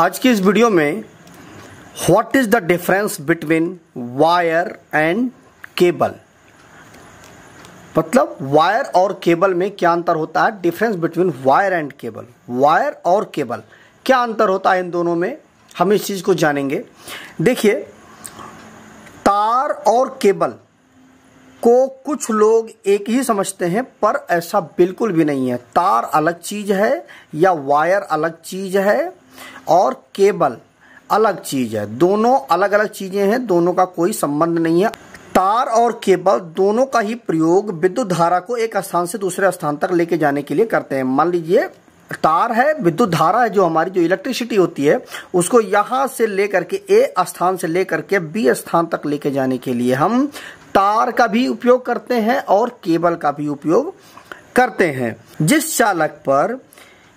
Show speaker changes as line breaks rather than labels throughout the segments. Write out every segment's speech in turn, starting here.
आज की इस वीडियो में what is the difference between wire and cable मतलब वायर और केबल में क्या अंतर होता है difference between wire and cable wire और केबल क्या अंतर होता है इन दोनों में हम इस चीज़ को जानेंगे देखिए तार और केबल को कुछ लोग एक ही समझते हैं पर ऐसा बिल्कुल भी नहीं है तार अलग चीज़ है या वायर अलग चीज़ है और केबल अलग चीज़ है दोनों अलग अलग चीज़ें हैं दोनों का कोई संबंध नहीं है तार और केबल दोनों का ही प्रयोग विद्युत धारा को एक स्थान से दूसरे स्थान तक लेके जाने के लिए करते हैं मान लीजिए तार है विद्युत धारा है जो हमारी जो इलेक्ट्रिसिटी होती है उसको यहाँ से लेकर के ए स्थान से लेकर के बी स्थान तक लेके जाने के लिए हम तार का भी उपयोग करते हैं और केबल का भी उपयोग करते हैं जिस चालक पर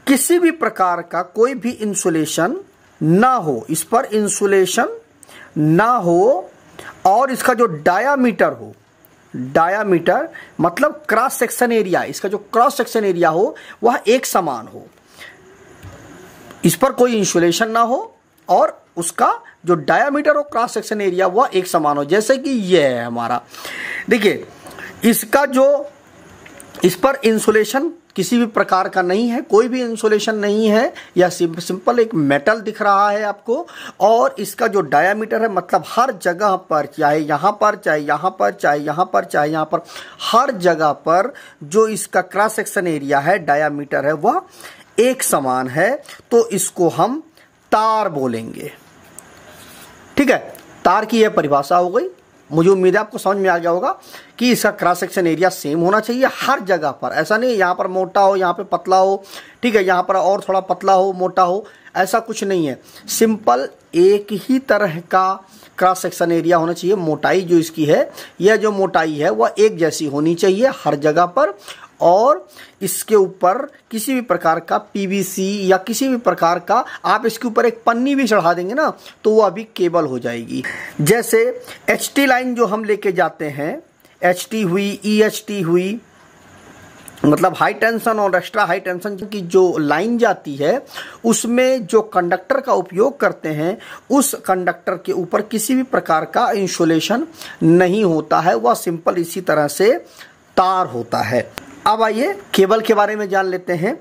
किसी भी प्रकार का कोई भी इंसुलेशन ना हो इस पर इंसुलेशन ना हो और इसका जो डायामीटर हो डायामीटर मतलब क्रॉस सेक्शन एरिया इसका जो क्रॉस सेक्शन एरिया हो वह एक समान हो इस पर कोई इंसुलेशन ना हो और उसका जो डायामीटर और क्रॉस सेक्शन एरिया वह एक समान हो जैसे कि यह है हमारा देखिए इसका जो इस पर इंसुलेशन किसी भी प्रकार का नहीं है कोई भी इंसुलेशन नहीं है यह सिंपल एक मेटल दिख रहा है आपको और इसका जो डायामीटर है मतलब हर जगह पर चाहे यहाँ पर चाहे यहाँ पर चाहे यहाँ पर चाहे यहाँ पर हर जगह पर जो इसका क्रॉस सेक्शन एरिया है डायामीटर है वह एक समान है तो इसको हम तार बोलेंगे ठीक है तार की यह परिभाषा हो गई मुझे उम्मीद है आपको समझ में आ गया होगा कि इसका क्रॉस सेक्शन एरिया सेम होना चाहिए हर जगह पर ऐसा नहीं यहाँ पर मोटा हो यहाँ पे पतला हो ठीक है यहाँ पर और थोड़ा पतला हो मोटा हो ऐसा कुछ नहीं है सिंपल एक ही तरह का क्रॉस सेक्शन एरिया होना चाहिए मोटाई जो इसकी है यह जो मोटाई है वह एक जैसी होनी चाहिए हर जगह पर और इसके ऊपर किसी भी प्रकार का पीवीसी या किसी भी प्रकार का आप इसके ऊपर एक पन्नी भी चढ़ा देंगे ना तो वो अभी केबल हो जाएगी जैसे एच लाइन जो हम लेके जाते हैं एच हुई ई e हुई मतलब हाई टेंशन और एक्स्ट्रा हाई टेंशन की जो लाइन जाती है उसमें जो कंडक्टर का उपयोग करते हैं उस कंडक्टर के ऊपर किसी भी प्रकार का इंसुलेशन नहीं होता है वह सिंपल इसी तरह से तार होता है अब आइए केबल के बारे में जान लेते हैं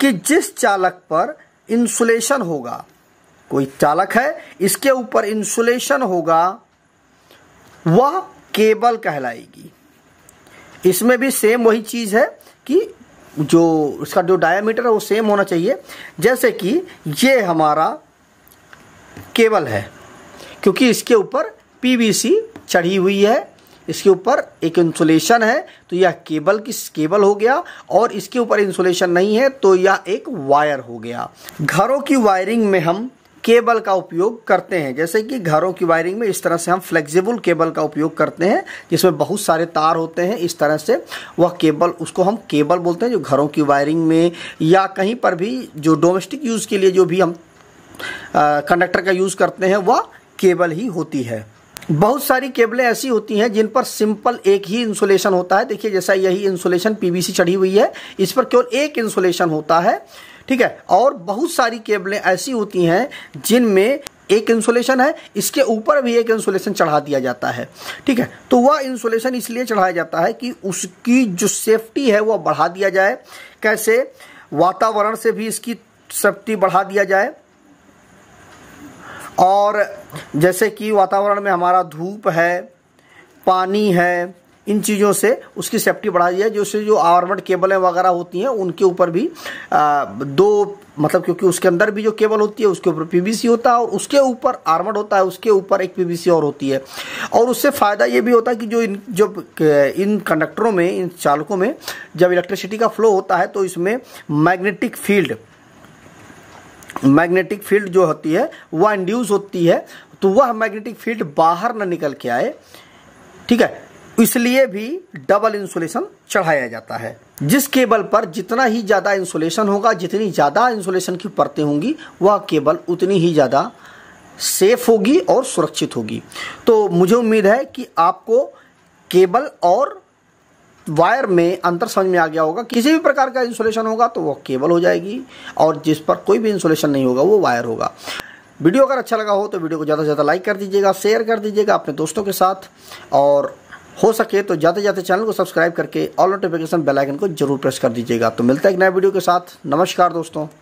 कि जिस चालक पर इंसुलेशन होगा कोई चालक है इसके ऊपर इंसुलेशन होगा वह केबल कहलाएगी इसमें भी सेम वही चीज़ है कि जो इसका जो डायमीटर है वो सेम होना चाहिए जैसे कि ये हमारा केबल है क्योंकि इसके ऊपर पीवीसी चढ़ी हुई है इसके ऊपर एक इंसुलेशन है तो यह केबल की केबल हो गया और इसके ऊपर इंसुलेशन नहीं है तो यह एक वायर हो गया घरों की वायरिंग में हम केबल का उपयोग करते हैं जैसे कि घरों की वायरिंग में इस तरह से हम फ्लेक्सिबल केबल का उपयोग करते हैं जिसमें बहुत सारे तार होते हैं इस तरह से वह केबल उसको हम केबल बोलते हैं जो घरों की वायरिंग में या कहीं पर भी जो डोमेस्टिक यूज़ के लिए जो भी हम कंडक्टर का यूज़ करते हैं वह केबल ही होती है बहुत सारी केबलें ऐसी होती हैं जिन पर सिंपल एक ही इंसुलेशन होता है देखिए जैसा यही इंसुलेशन पीवीसी चढ़ी हुई है इस पर केवल एक इंसुलेशन होता है ठीक है और बहुत सारी केबलें ऐसी होती हैं जिनमें एक इंसुलेशन है इसके ऊपर भी एक इंसुलेशन चढ़ा दिया जाता है ठीक है तो वह इंसुलेशन इसलिए चढ़ाया जाता है कि उसकी जो सेफ्टी है वह बढ़ा दिया जाए कैसे वातावरण से भी इसकी सेफ्टी बढ़ा दिया जाए और जैसे कि वातावरण में हमारा धूप है पानी है इन चीज़ों से उसकी सेफ्टी दी है जिससे जो आर्मड केबलें वगैरह होती हैं उनके ऊपर भी आ, दो मतलब क्योंकि उसके अंदर भी जो केबल होती है उसके ऊपर पीवीसी होता है और उसके ऊपर आर्मड होता है उसके ऊपर एक पीवीसी और होती है और उससे फ़ायदा ये भी होता है कि जो इन जब इन कंडक्टरों में इन चालकों में जब इलेक्ट्रिसिटी का फ्लो होता है तो इसमें मैग्नेटिक फील्ड मैग्नेटिक फील्ड जो होती है वह इंड्यूस होती है तो वह मैग्नेटिक फील्ड बाहर ना निकल के आए ठीक है इसलिए भी डबल इंसुलेशन चढ़ाया जाता है जिस केबल पर जितना ही ज़्यादा इंसुलेशन होगा जितनी ज़्यादा इंसुलेशन की परतें होंगी वह केबल उतनी ही ज़्यादा सेफ होगी और सुरक्षित होगी तो मुझे उम्मीद है कि आपको केबल और वायर में अंतर समझ में आ गया होगा किसी भी प्रकार का इंसुलेशन होगा तो वो केबल हो जाएगी और जिस पर कोई भी इंसुलेशन नहीं होगा वो वायर होगा वीडियो अगर अच्छा लगा हो तो वीडियो को ज़्यादा से ज़्यादा लाइक कर दीजिएगा शेयर कर दीजिएगा अपने दोस्तों के साथ और हो सके तो जाते जाते चैनल को सब्सक्राइब करके ऑल नोटिफिकेशन बेल आइकन को जरूर प्रेस कर दीजिएगा तो मिलता है एक नए वीडियो के साथ नमस्कार दोस्तों